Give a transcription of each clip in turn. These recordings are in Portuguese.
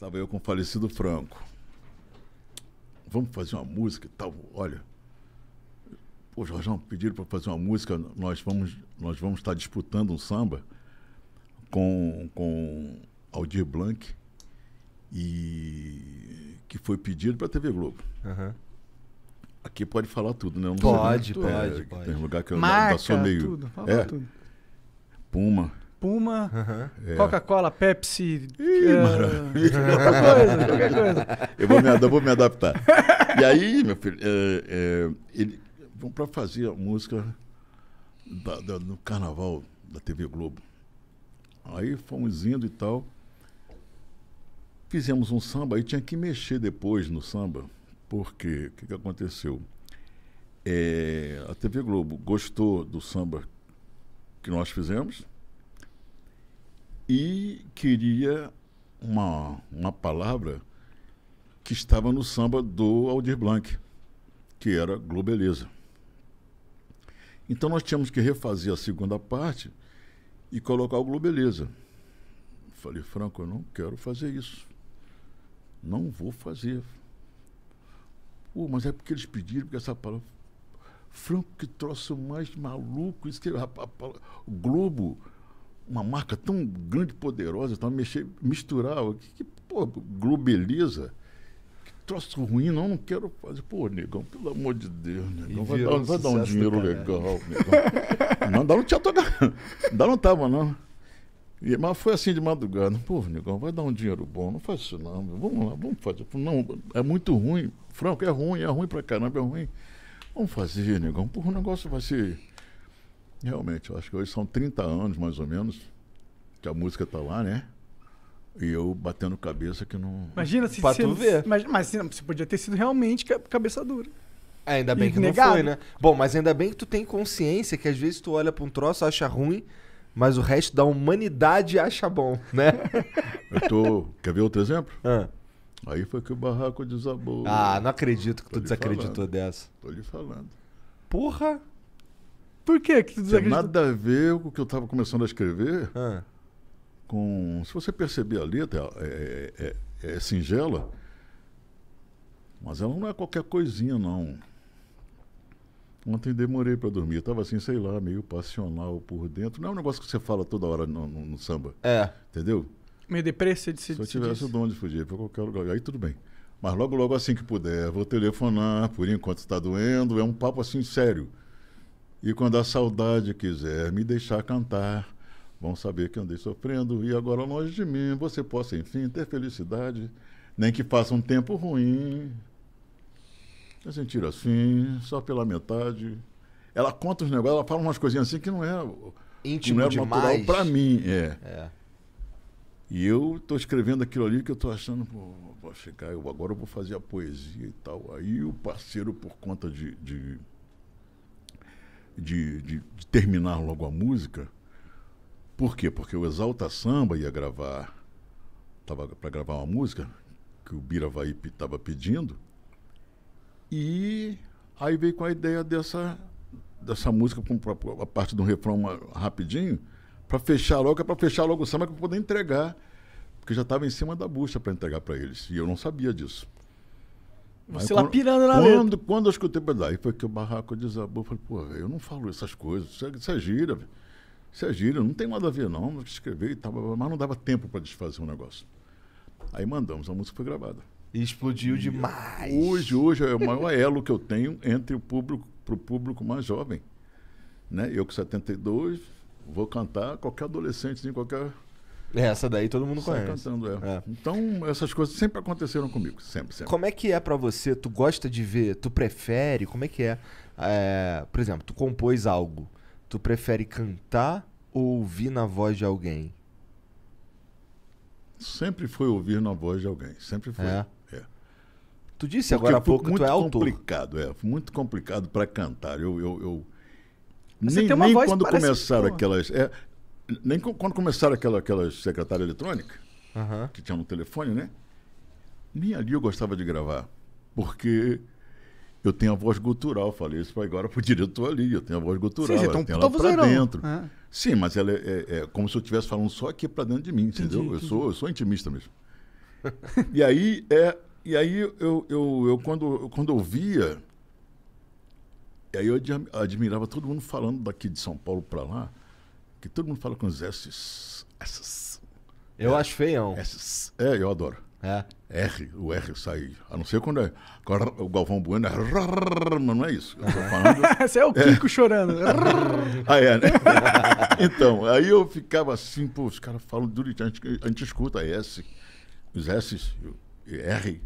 Estava eu com o falecido Franco. Vamos fazer uma música e tal. Olha, pô, Jorgão, pediram para fazer uma música. Nós vamos, nós vamos estar disputando um samba com, com Aldir Blanc e que foi pedido para a TV Globo. Uhum. Aqui pode falar tudo, né? Pode, pode, é, pode, Tem um lugar que eu Marca, eu meio. Tudo, é, tudo. Puma, Puma, uhum. Coca-Cola, Pepsi. Ih, é, qualquer coisa, qualquer coisa. Eu vou me, vou me adaptar. e aí, meu filho, é, é, ele, vamos para fazer a música da, da, no carnaval da TV Globo. Aí fomos indo e tal. Fizemos um samba, e tinha que mexer depois no samba, porque o que, que aconteceu? É, a TV Globo gostou do samba que nós fizemos e queria uma, uma palavra que estava no samba do Aldir Blanc, que era Globeleza. Então nós tínhamos que refazer a segunda parte e colocar o Globeleza. Falei, Franco, eu não quero fazer isso. Não vou fazer. Pô, mas é porque eles pediram, porque essa palavra. Franco, que troço mais maluco, isso que. A, Globo uma marca tão grande, poderosa, então mexer, misturar, o que, que pô, globaliza? Que troço ruim, não, não quero fazer. Pô, negão, pelo amor de Deus, negão, vai dar, um vai dar, um dinheiro legal, negão. não, dá um teatro, não, não tava, não. E, mas foi assim de madrugada. Pô, Negão, vai dar um dinheiro bom. Não faz isso, não. Vamos lá, vamos fazer. Não, é muito ruim. Franco, é ruim, é ruim pra caramba, é ruim. Vamos fazer, Negão. Porra, o negócio vai ser Realmente, eu acho que hoje são 30 anos, mais ou menos, que a música está lá, né? E eu batendo cabeça que não. Imagina se você tu ver. Mas, mas você podia ter sido realmente cabeça dura. É, ainda bem e que negado. não foi, né? Bom, mas ainda bem que tu tem consciência que às vezes tu olha pra um troço, acha ruim, mas o resto da humanidade acha bom, né? eu tô. Quer ver outro exemplo? Ah. Aí foi que o barraco desabou. Ah, não acredito que tu desacreditou falando. dessa. Tô lhe falando. Porra! Por que? que? Tem nada a ver com o que eu estava começando a escrever. Ah. Com, se você perceber a letra, é, é, é, é, singela, mas ela não é qualquer coisinha, não. Ontem demorei para dormir. Eu tava assim, sei lá, meio passional por dentro. Não é um negócio que você fala toda hora no, no, no samba. É. Entendeu? Meio depressa de se Se eu tivesse de onde fugir para qualquer lugar, aí tudo bem. Mas logo, logo assim que puder, vou telefonar, por enquanto está doendo. É um papo assim sério. E quando a saudade quiser me deixar cantar, vão saber que andei sofrendo e agora longe de mim você possa, enfim, ter felicidade, nem que faça um tempo ruim. Eu é sentir assim, só pela metade. Ela conta os negócios, ela fala umas coisinhas assim que não é íntimo não é natural para mim, é. é. E eu estou escrevendo aquilo ali que eu estou achando, pô, vou chegar, eu agora eu vou fazer a poesia e tal. Aí o parceiro, por conta de, de de, de, de terminar logo a música. Por quê? Porque o Exalta Samba ia gravar, estava para gravar uma música que o Biravaí estava pedindo. E aí veio com a ideia dessa, dessa música, com a parte do refrão rapidinho, para fechar logo, é para fechar logo o samba, para poder entregar. Porque já estava em cima da bucha para entregar para eles. E eu não sabia disso. Você aí, lá pirando na quando, letra. Quando eu escutei, daí foi que o barraco desabou. Eu falei, pô, eu não falo essas coisas, isso é, isso é gira, isso é gira, não tem nada a ver não, não escrever e mas não dava tempo para desfazer um negócio. Aí mandamos, a música foi gravada. E explodiu e demais. Hoje, hoje é o maior elo que eu tenho entre o público, para o público mais jovem. Né? Eu com 72, vou cantar, qualquer adolescente, qualquer essa daí todo mundo conhece. cantando É. Então, essas coisas sempre aconteceram comigo, sempre, sempre. Como é que é para você? Tu gosta de ver? Tu prefere? Como é que é? é? Por exemplo, tu compôs algo. Tu prefere cantar ou ouvir na voz de alguém? Sempre foi ouvir na voz de alguém, sempre foi. É. é. Tu disse Porque agora há pouco que tu é autor. É, muito complicado, é. Muito complicado para cantar. eu, eu, eu... nem, nem quando começaram que... aquelas. É, nem quando começaram aquela, aquela secretária eletrônica, uhum. que tinha no telefone, né? Nem ali eu gostava de gravar, porque eu tenho a voz gutural. Falei isso agora o diretor ali, eu tenho a voz gutural. Sim, então, eu tenho ela dentro. É. Sim, mas ela é, é, é, como se eu estivesse falando só aqui para dentro de mim, entendi, entendeu? Entendi. Eu, sou, eu sou intimista mesmo. e aí, é, e aí eu, eu, eu, eu quando, quando eu via, aí eu admirava todo mundo falando daqui de São Paulo para lá. Que todo mundo fala com os S's. S's. Eu é, acho feião. S's. É, eu adoro. É. R, o R sai. A não ser quando é. o Galvão Bueno é. Mas não é isso. Falando, Esse é o é. Kiko é. chorando. ah, é, né? então, aí eu ficava assim, pô, os caras falam duro, a gente, a gente escuta S, os S, R.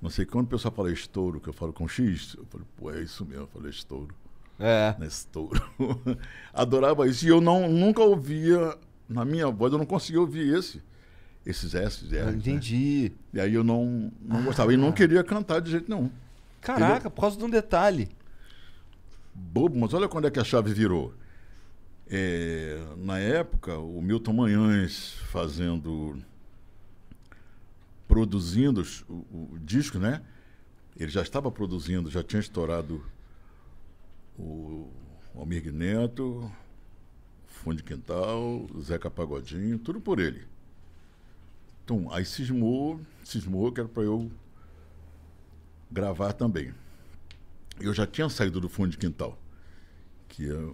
Não sei quando o pessoal fala estouro, que eu falo com X, eu falo, pô, é isso mesmo, eu falo estouro. É. Nestouro. Adorava isso. E eu não, nunca ouvia, na minha voz, eu não conseguia ouvir esse. Esses S, R's, ah, né? Entendi. Né? E aí eu não, não ah, gostava. E não ah. queria cantar de jeito nenhum. Caraca, Entendeu? por causa de um detalhe. Bobo, mas olha quando é que a chave virou. É, na época, o Milton Manhães fazendo. produzindo o, o disco, né? Ele já estava produzindo, já tinha estourado o Almir Neto, Fundo de Quintal, Zeca Pagodinho, tudo por ele. Então, aí cismou, cismou que era para eu gravar também. Eu já tinha saído do Fundo de Quintal, que é,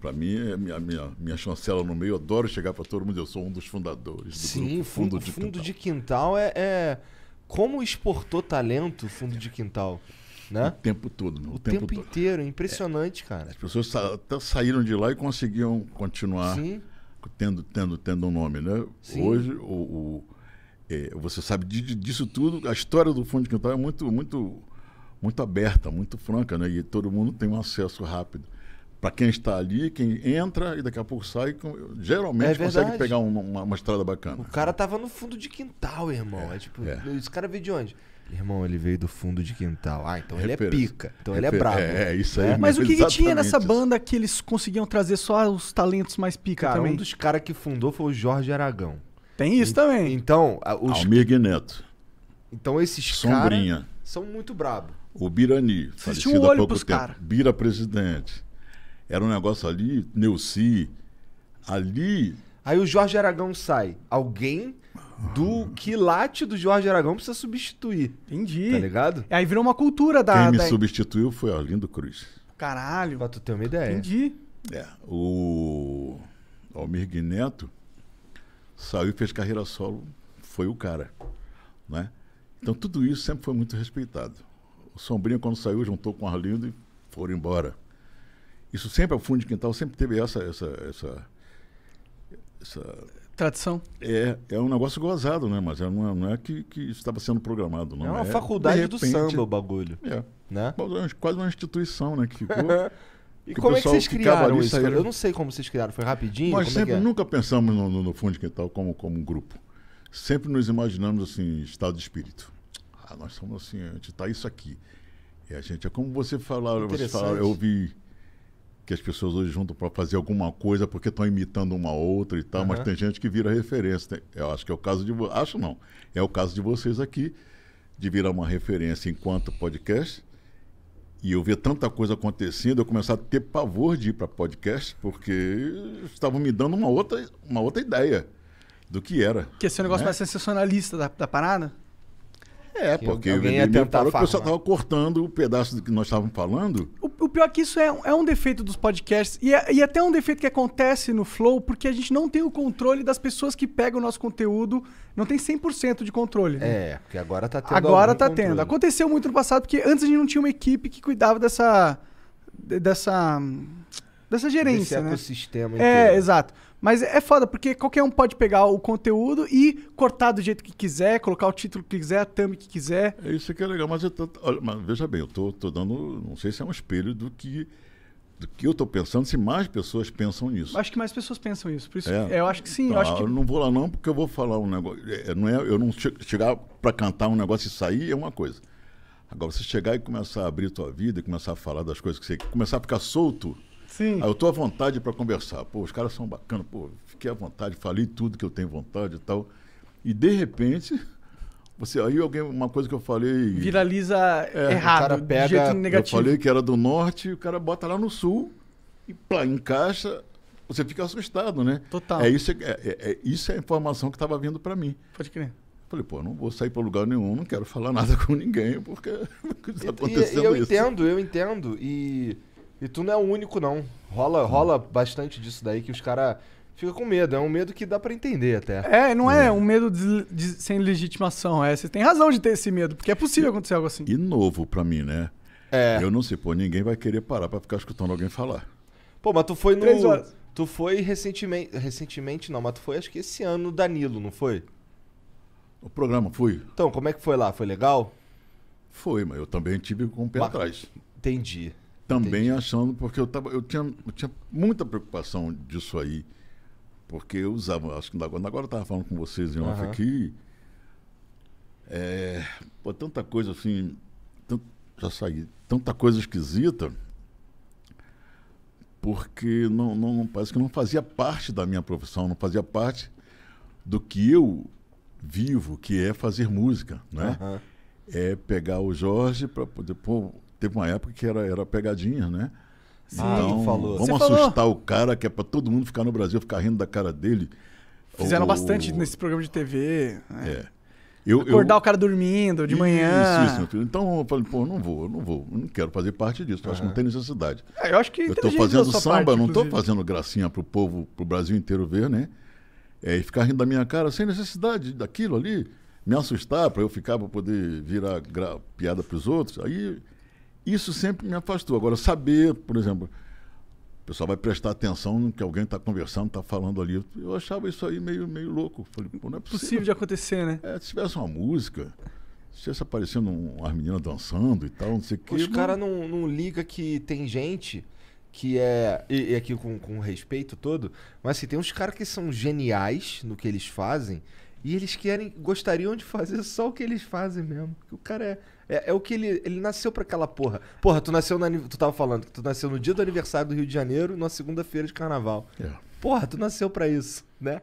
para mim é minha, minha, minha chancela no meio. Eu adoro chegar para todo mundo, eu sou um dos fundadores do Sim, grupo Fundo, fundo de Fundo Quintal. de Quintal é, é... Como exportou talento o Fundo de Quintal? Né? O tempo todo, meu. O, o tempo, tempo inteiro, é é, impressionante, é. cara. As pessoas até saíram de lá e conseguiam continuar Sim. tendo tendo tendo um nome, né? Sim. Hoje o, o é, você sabe disso tudo. A história do fundo de quintal é muito muito muito aberta, muito franca, né? E todo mundo tem um acesso rápido. Para quem está ali, quem entra e daqui a pouco sai, geralmente é consegue pegar uma, uma, uma, estrada bacana. O cara tava no fundo de quintal, irmão. É, é tipo, esse cara veio de onde? Irmão, ele veio do fundo de quintal. Ah, então ele é pica. Então ele é brabo. É, isso aí. É. Mas o que, que tinha nessa banda que eles conseguiam trazer só os talentos mais pica cara, também? Um dos caras que fundou foi o Jorge Aragão. Tem isso e, também. Então, os. Almir Neto. Então esses caras são muito brabo. O Birani, Existe falecido um há pouco tempo. Cara. Bira presidente. Era um negócio ali, Neuci. Ali. Aí o Jorge Aragão sai. Alguém do quilate do Jorge Aragão precisa substituir. Entendi. Tá ligado? Aí virou uma cultura da. Quem me da... substituiu foi Arlindo Cruz. Caralho. Pra tu ter uma ideia. Entendi. É. O Almir Neto saiu e fez carreira solo, foi o cara. Né? Então tudo isso sempre foi muito respeitado. O Sombrinho, quando saiu, juntou com o Arlindo e foram embora. Isso sempre, ao fundo de quintal, sempre teve essa, essa, essa essa Tradição. É, é um negócio gozado, né? Mas não é, não é que, que estava sendo programado, não. É uma é, faculdade repente, do samba o bagulho. É. Né? É quase uma instituição, né? Que ficou. e que como é que vocês criaram isso? Né? Eu não sei como vocês criaram, foi rapidinho? Nós é sempre, é? nunca pensamos no, no, no, fundo de quintal como, como um grupo. Sempre nos imaginamos assim, estado de espírito. Ah, nós somos assim, a gente tá isso aqui. E a gente, é como você falar, você falar, eu ouvi que as pessoas hoje juntam para fazer alguma coisa porque estão imitando uma outra e tal, uhum. mas tem gente que vira referência. Eu acho que é o caso de acho não, é o caso de vocês aqui de virar uma referência enquanto podcast. E eu ver tanta coisa acontecendo, eu começar a ter pavor de ir para podcast porque estavam me dando uma outra, uma outra ideia do que era. Que esse negócio né? mais sensacionalista da, da parada? É, porque alguém ia tentar o pessoal estava cortando o pedaço do que nós estávamos falando. O, o, pior é que isso é, é um defeito dos podcasts e, é, e é até um defeito que acontece no Flow, porque a gente não tem o controle das pessoas que pegam o nosso conteúdo, não tem 100% de controle. Né? É, porque agora está tendo. Agora está tendo. Aconteceu muito no passado, porque antes a gente não tinha uma equipe que cuidava dessa. dessa dessa gerência, Desse né? ecossistema É, inteiro. exato. Mas é foda, porque qualquer um pode pegar o conteúdo e cortar do jeito que quiser, colocar o título que quiser, a thumb que quiser. É isso que é legal, mas, eu tô, olha, mas veja bem, eu tô, tô dando, não sei se é um espelho do que do que eu estou pensando, se mais pessoas pensam nisso. Acho que mais pessoas pensam isso. Por isso é. eu acho que sim. Tá, eu, então, acho que... eu, não vou lá não, porque eu vou falar um negócio. É, é não é, eu não che chegar para cantar um negócio e sair é uma coisa. Agora, você chegar e começar a abrir tua vida, começar a falar das coisas que você... Começar a ficar solto Sim. Aí eu estou à vontade para conversar. Pô, os caras são bacanas, pô, fiquei à vontade, falei tudo que eu tenho vontade e tal. E de repente, você aí alguém uma coisa que eu falei viraliza é, errado, o cara pega, jeito negativo. Eu falei que era do norte, o cara bota lá no sul e plá, encaixa, você fica assustado, né? Total. É isso é, é, é isso é a informação que estava vindo para mim. Pode crer. Falei, pô, não vou sair para lugar nenhum, não quero falar nada com ninguém, porque está acontecendo e, e eu isso. Eu entendo, eu entendo. E e tu não é o único, não. Rola, rola bastante disso daí que os caras ficam com medo. É um medo que dá para entender até. É, não é, é. um medo de, de, sem legitimação. É, você tem razão de ter esse medo, porque é possível acontecer algo assim. E novo para mim, né? É. Eu não sei, pô, ninguém vai querer parar pra ficar escutando alguém falar. Pô, mas tu foi no. Três horas. Tu foi recentemente. Recentemente não, mas tu foi acho que esse ano Danilo, não foi? O programa, fui. Então, como é que foi lá? Foi legal? Foi, mas eu também tive com o pé mas... atrás. Entendi. Também Entendi. achando, porque eu, tava, eu, tinha, eu tinha muita preocupação disso aí. Porque eu usava, acho que agora, agora eu estava falando com vocês em off uhum. aqui. É, pô, tanta coisa assim. já saí. Tanta coisa esquisita. Porque não, não, não, parece que não fazia parte da minha profissão, não fazia parte do que eu vivo, que é fazer música, né? Uhum. É pegar o Jorge para poder, pô, Teve uma época que era, era pegadinha, né? Sim, então, falou. Vamos Você assustar falou. o cara que é para todo mundo ficar no Brasil, ficar rindo da cara dele. Fizeram bastante nesse programa de TV. Né? É. Eu, Acordar eu... o cara dormindo de isso, manhã. Isso, isso. Então eu falei, pô, não vou, não vou, não quero fazer parte disso. Uhum. Acho que não é. tem necessidade. É, eu acho que eu tô fazendo samba, parte, não estou fazendo gracinha pro povo, pro Brasil inteiro ver, né? É, e ficar rindo da minha cara sem necessidade daquilo ali, me assustar para eu ficar para poder virar piada para os outros. Aí isso sempre me afastou. Agora, saber, por exemplo, o pessoal vai prestar atenção no que alguém está conversando, está falando ali. Eu achava isso aí meio, meio louco. Falei, Pô, não é possível. possível de acontecer, né? É, se tivesse uma música, se tivesse aparecendo umas meninas dançando e tal, não sei o quê. Os caras não, não ligam que tem gente que é. E, e aqui com, com respeito todo, mas assim, tem uns caras que são geniais no que eles fazem. E eles querem, gostariam de fazer só o que eles fazem mesmo. Que o cara é é, é o que ele. Ele nasceu pra aquela porra. Porra, tu nasceu na, Tu tava falando que tu nasceu no dia do aniversário do Rio de Janeiro, na segunda-feira de carnaval. É. Porra, tu nasceu pra isso, né?